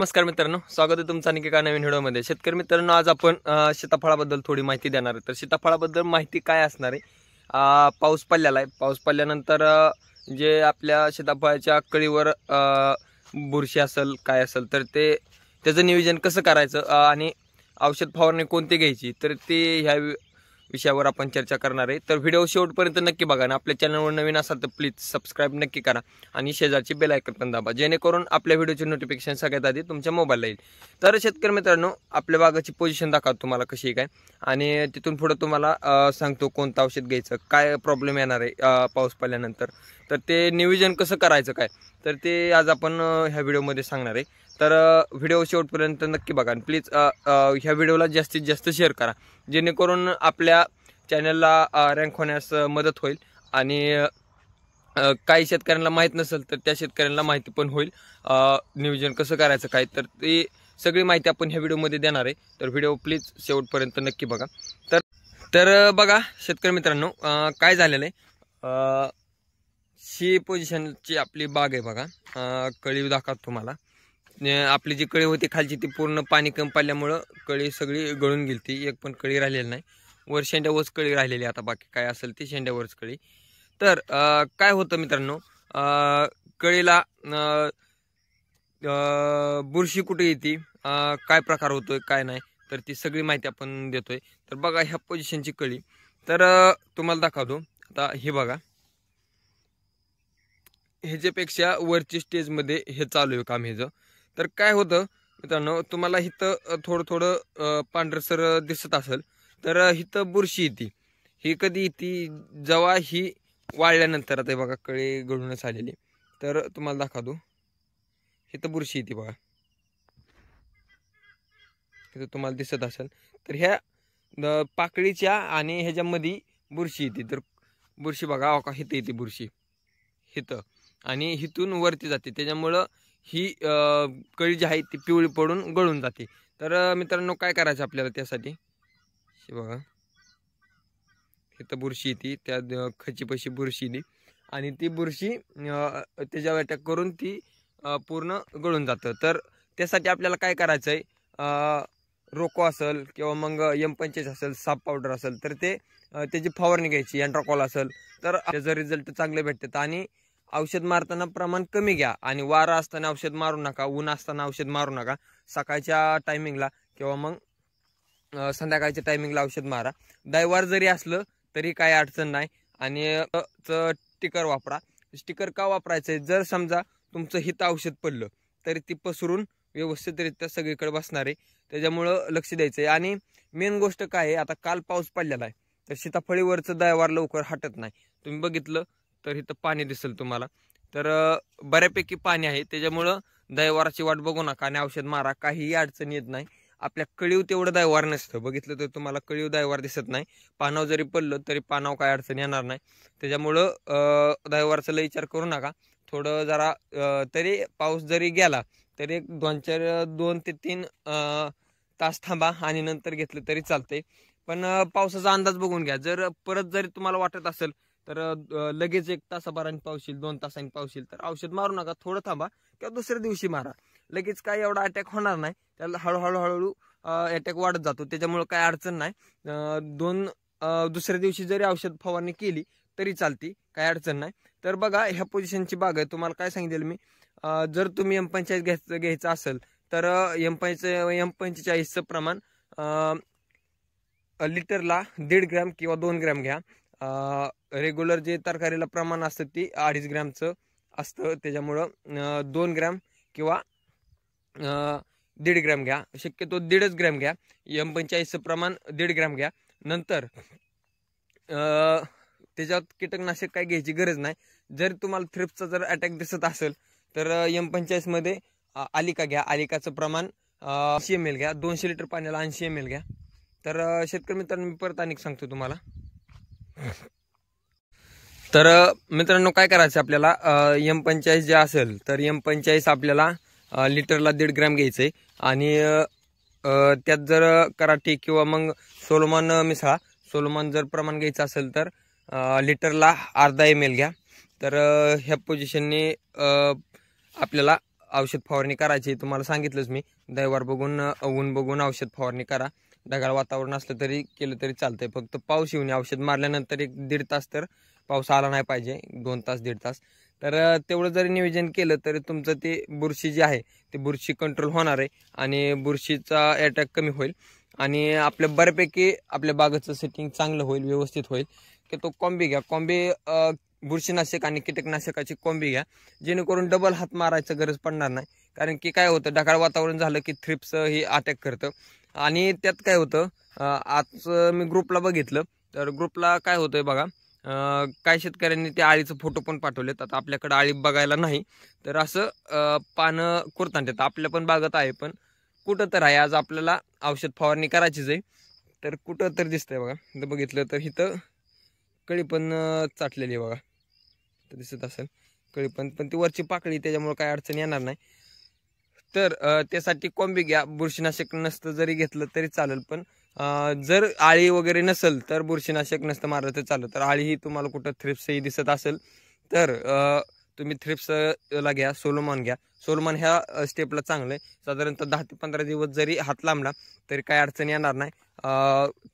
नमस्कार मित्रांनो स्वागत आहे तुमचं आणखी नवीन व्हिडिओमध्ये शेतकरी मित्रांनो आज आपण सीताफळाबद्दल थोडी माहिती देणार आहे तर सीताफळाबद्दल माहिती काय असणार आहे पाऊस पडलेला आहे पाऊस पडल्यानंतर जे आपल्या सीताफळाच्या कळीवर बुरशी असेल काय असेल तर ते त्याचं नियोजन कसं करायचं आणि औषध फवारणी कोणती घ्यायची तर ते ह्या विषयावर आपण चर्चा करणार आहे तर व्हिडिओ शेवटपर्यंत नक्की बघा आणि आपल्या चॅनलवर नवीन असाल तर प्लीज सबस्क्राईब नक्की करा आणि शेजारची बेल आयकन पण दाबा जेणेकरून आपल्या व्हिडिओची नोटिफिकेशन सगळ्यात आधी तुमच्या मोबाईलला येईल तर शेतकरी मित्रांनो आपल्या बागाची पोझिशन दाखवतो तुम्हाला कशी काय आणि तिथून पुढं तुम्हाला सांगतो कोणतं औषध घ्यायचं काय प्रॉब्लेम येणार आहे पाऊस पडल्यानंतर तर ते नियोजन कसं करायचं काय तर ते आज आपण ह्या व्हिडिओमध्ये सांगणार आहे तर व्हिडिओ शेवटपर्यंत नक्की बघा आणि प्लीज ह्या व्हिडिओला जास्तीत जास्त शेअर करा जेणेकरून आपल्या चॅनलला रँक होण्यास मदत होईल आणि काही शेतकऱ्यांना माहीत नसेल तर त्या शेतकऱ्यांना माहिती पण होईल नियोजन कसं करायचं काय तर ती सगळी माहिती आपण ह्या व्हिडिओमध्ये देणार आहे तर व्हिडिओ प्लीज शेवटपर्यंत नक्की बघा तर तर बघा शेतकरी मित्रांनो काय झालेलं आहे सी पोझिशनची आपली बाग आहे बघा कळीव दाखवतो तुम्हाला आपली जी कळी होती खालची ती पूर्ण पाणी कमी पाडल्यामुळं कळी सगळी गळून गेली ती एक पण कळी राहिलेली नाही वर शेंड्यावरच कळी राहिलेली आता बाकी काय असेल ती शेंड्यावरच कळी तर काय होतं मित्रांनो कळीला बुरशी कुठे येते काय प्रकार होतोय काय नाही तर ती सगळी माहिती आपण देतोय तर बघा ह्या पोझिशनची कळी तर तुम्हाला दाखवतो आता हे बघा ह्याच्यापेक्षा वरची स्टेजमध्ये हे चालू आहे काम ह्याचं तर काय होतं मित्रांनो तुम्हाला हिथं थोडं थोडं पांढरसर दिसत असेल तर हिथं बुरशी येते ही कधी येते जवा ही वाळल्यानंतर आता बघा कळे घडूनच आलेली तर तुम्हाला दाखवतो हिथं बुरशी येते बघा इथं तुम्हाला दिसत असेल तर ह्या पाकळीच्या आणि ह्याच्यामध्ये बुरशी येते तर बुरशी बघा हिथं येते बुरशी हिथं आणि हिथून वरती जाते त्याच्यामुळं ही कळी जी आहे ती पिवळी पडून गळून जाते तर मित्रांनो काय करायचं आपल्याला त्यासाठी बघा इथं बुरशी येते त्या खचीपशी बुरशी येते आणि ती बुरशी त्याच्यावर अटॅक करून ती पूर्ण गळून जातं तर त्यासाठी आपल्याला काय करायचं आहे रोको असेल किंवा मग यम असेल साप पावडर असेल तर ते त्याची फवारणी घ्यायची अँड्रॉकॉल असेल तर त्याचं रिझल्ट चांगले भेटतात आणि औषध मारताना प्रमाण कमी घ्या आणि वारा असताना औषध मारू नका ऊन असताना औषध मारू नका सकाळच्या टायमिंगला किंवा मग संध्याकाळच्या टायमिंगला औषध मारा दैवार जरी असलं तरी काही अडचण नाही आणि स्टिकर वापरा स्टिकर का वापरायचं आहे जर समजा तुमचं हित औषध पडलं तरी ती पसरून व्यवस्थितरित्या सगळीकडे बसणार आहे त्याच्यामुळं लक्ष द्यायचं आहे आणि मेन गोष्ट काय आहे आता काल पाऊस पडलेला आहे तर सीताफळीवरचं दैवार लवकर हटत नाही तुम्ही बघितलं तर इथं पाणी दिसेल तुम्हाला तर बऱ्यापैकी पाणी आहे त्याच्यामुळं दैवाराची वाट बघू नका आणि औषध मारा काहीही अडचण येत नाही आपल्या कळीव तेवढं दैवार नसतं बघितलं तर तुम्हाला कळीव दैवार दिसत नाही पानाव जरी पडलं तरी पानाव काय अडचण येणार नाही त्याच्यामुळं दैवारचा लय विचार करू नका थोडं जरा तरी पाऊस जरी गेला तरी एक दोन चार दोन ते तीन तास थांबा आणि नंतर घेतलं तरी चालते पण पावसाचा अंदाज बघून घ्या जर परत जरी तुम्हाला वाटत असेल तर लगेच एक तासाभराने पावशील दोन तासांनी पावशील तर औषध मारू नका थोडं थांबा किंवा दुसऱ्या दिवशी मारा लगेच काय एवढा अटॅक होणार नाही त्याला हळूहळू हळूहळू अटॅक वाढत जातो त्याच्यामुळे काय अडचण नाही दोन दुसऱ्या दिवशी जरी औषध फवारणी केली तरी चालती काय अडचण नाही तर बघा ह्या पोझिशनची बाग आहे तुम्हाला काय सांगितलं मी जर तुम्ही एम पंचायत घ्यायचं घ्यायचं असेल तर एम पंच एम पंचेचाळीसचं प्रमाण लिटरला दीड ग्रॅम किंवा दोन ग्रॅम घ्या रेग्युलर जे तरकारीला प्रमाण असतं ते अडीच ग्रॅमचं असतं त्याच्यामुळं दोन ग्रॅम किंवा दीड ग्रॅम घ्या शक्यतो दीडच ग्रॅम घ्या एम पंचाळीसचं प्रमाण दीड ग्रॅम घ्या नंतर त्याच्यात कीटकनाशक काय घ्यायची गरज नाही जर तुम्हाला थ्रिप्सचा जर अटॅक दिसत असेल तर एम पंचाळीसमध्ये आलिका घ्या आलिकाचं प्रमाण ऐंशी एम एल घ्या दोनशे लिटर पाण्याला ऐंशी एम एल घ्या तर शेतकरी मित्रांनो मी परत अनेक सांगतो तुम्हाला तर मित्रांनो काय करायचं आपल्याला यम पंचेचाळीस जे असेल तर एम पंचेचाळीस आपल्याला लिटरला दीड ग्रॅम घ्यायचं आहे आणि त्यात जर कराठी किंवा मग सोलोमान मिसळा सोलोमान जर प्रमाण घ्यायचं असेल तर लिटरला अर्धा एम एल घ्या तर ह्या पोझिशनने आपल्याला औषध फवारणी करायची तुम्हाला सांगितलंच मी दैवार बघून ऊन बघून औषध फवारणी करा ढगाळ वातावरण असलं तरी केलं तरी चालतंय फक्त पाऊस येऊन औषध मारल्यानंतर एक दीड तास तर पाऊस आला नाही पाहिजे दोन तास दीड तास तर तेवढं जरी नियोजन केलं तरी तुमचं ते बुरशी जी आहे ते बुरशी कंट्रोल होणार आहे आणि बुरशीचा अटॅक कमी होईल आणि आपल्या बऱ्यापैकी आपल्या बागेचं सेटिंग चांगलं होईल व्यवस्थित होईल की तो कॉम्बी घ्या कॉम्बी बुरशीनाशक आणि कीटकनाशकाची कॉम्बी घ्या जेणेकरून डबल हात मारायचं गरज पडणार नाही कारण की काय होतं ढगाळ वातावरण झालं की थ्रिप्स हे अटॅक करतं आणि त्यात काय होतं आज मी ग्रुपला बघितलं तर ग्रुपला काय होतंय बघा काय शेतकऱ्यांनी त्या आळीचं फोटो पण पाठवलेत आता आपल्याकडं आळी बघायला नाही तर असं पानं कुरतान देतात आपल्या पण बागत आहे पण कुठं तर आहे आज आपल्याला औषध फवारणी करायचीच आहे तर कुठं तर दिसतंय बघा इथं बघितलं तर इथं कळी पण चाटलेली आहे बघा तर दिसत असेल कळी पण पण ती वरची पाकळी त्याच्यामुळे काय अडचण येणार नाही तर त्यासाठी कोंबी घ्या बुरशीनाशक नसतं जरी घेतलं तरी चालेल पण जर आळी वगैरे नसेल तर बुरशीनाशक नसतं मारलं तर चालेल तर आळी ही तुम्हाला कुठं थ्रिप्सही दिसत असेल तर तुम्ही थ्रिप्सला घ्या सोलोमॉन घ्या सोलोमॉन ह्या स्टेपला चांगलं आहे साधारणतः दहा ते पंधरा दिवस जरी हात लांबला तरी काय अडचण येणार नाही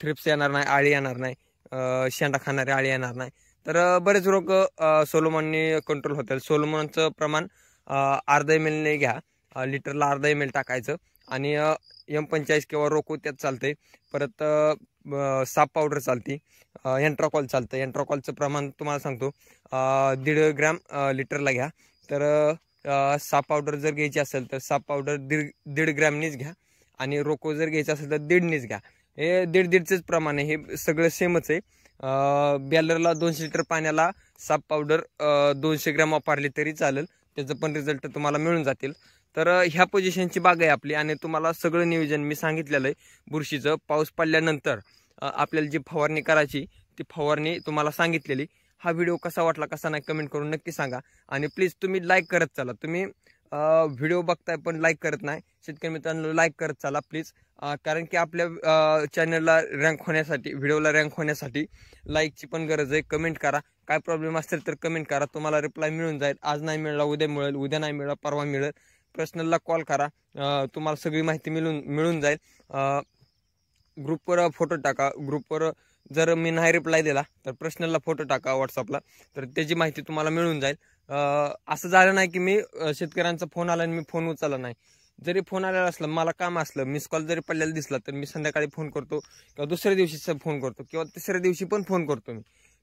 थ्रिप्स येणार नाही आळी येणार नाही शेंडा खाणारी आळी येणार नाही तर बरेच रोग सोलोमॉनने कंट्रोल होतात सोलोमॉनचं प्रमाण अर्धा एम एलने घ्या लिटरला अर्धा एम एल टाकायचं आणि एम पंचेचाळीस किंवा रोको त्यात चालते परत साप पावडर चालते एन्ट्राकॉल चालतं एन्ट्राकॉलचं प्रमाण तुम्हाला सांगतो दीड ग्रॅम लिटरला घ्या तर साप पावडर जर घ्यायची असेल तर साप पावडर दीड दीड ग्रॅमनीच घ्या आणि रोको जर घ्यायचा असेल तर दीडनीच घ्या हे दीड दीडचंच प्रमाण आहे हे सगळं सेमच आहे बॅलरला दोनशे लिटर पाण्याला साप पावडर दोनशे ग्रॅम वापरली तरी चालेल त्याचं पण रिझल्ट तुम्हाला मिळून जातील तर ह्या पोझिशनची बाग आहे आपली आणि तुम्हाला सगळं नियोजन मी सांगितलेलं आहे बुरशीचं पाऊस पडल्यानंतर आपल्याला जी फवारणी करायची ती फवारणी तुम्हाला सांगितलेली हा व्हिडिओ कसा वाटला कसा नाही कमेंट करून नक्की सांगा आणि प्लीज तुम्ही लाईक करत चाला तुम्ही व्हिडिओ बघताय पण लाईक करत नाही शेतकरी मित्रांनो लाईक करत चाला प्लीज कारण की आपल्या चॅनलला रँक होण्यासाठी व्हिडिओला रँक होण्यासाठी लाईकची पण गरज आहे कमेंट करा काय प्रॉब्लेम असेल तर कमेंट करा तुम्हाला रिप्लाय मिळून जाईल आज नाही मिळाला उद्या मिळेल उद्या नाही मिळाला परवा मिळेल पर्सनलला कॉल करा तुम्हाला सगळी माहिती मिळून मिळून जाईल ग्रुपवर फोटो टाका ग्रुपवर जर मी नाही रिप्लाय दिला तर पर्सनलला फोटो टाका व्हॉट्सअपला तर त्याची माहिती तुम्हाला मिळून जाईल असं झालं नाही की मी शेतकऱ्यांचा फोन आला आणि मी फोन उचलला नाही जरी फोन आलेला असला मला काम असलं मिस कॉल जरी पडलेला दिसला तर मी संध्याकाळी फोन करतो किंवा दुसऱ्या दिवशी फोन करतो किंवा तिसऱ्या दिवशी पण फोन करतो मी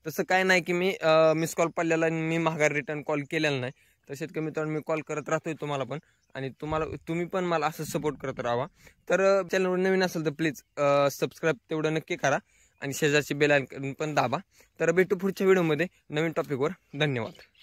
तसं काय नाही की मी मिस कॉल पडलेला मी महागार रिटर्न कॉल केलेला नाही तसेच कमी तर मी कॉल करत राहतोय तुम्हाला पण आणि तुम्हाला तुम्ही पण मला असं सपोर्ट करत राहा तर चॅनलवर नवीन असेल तर प्लीज सबस्क्राईब तेवढं नक्की करा आणि शेजारची बेल पण दाबा तर भेटू पुढच्या व्हिडिओमध्ये नवीन टॉपिकवर धन्यवाद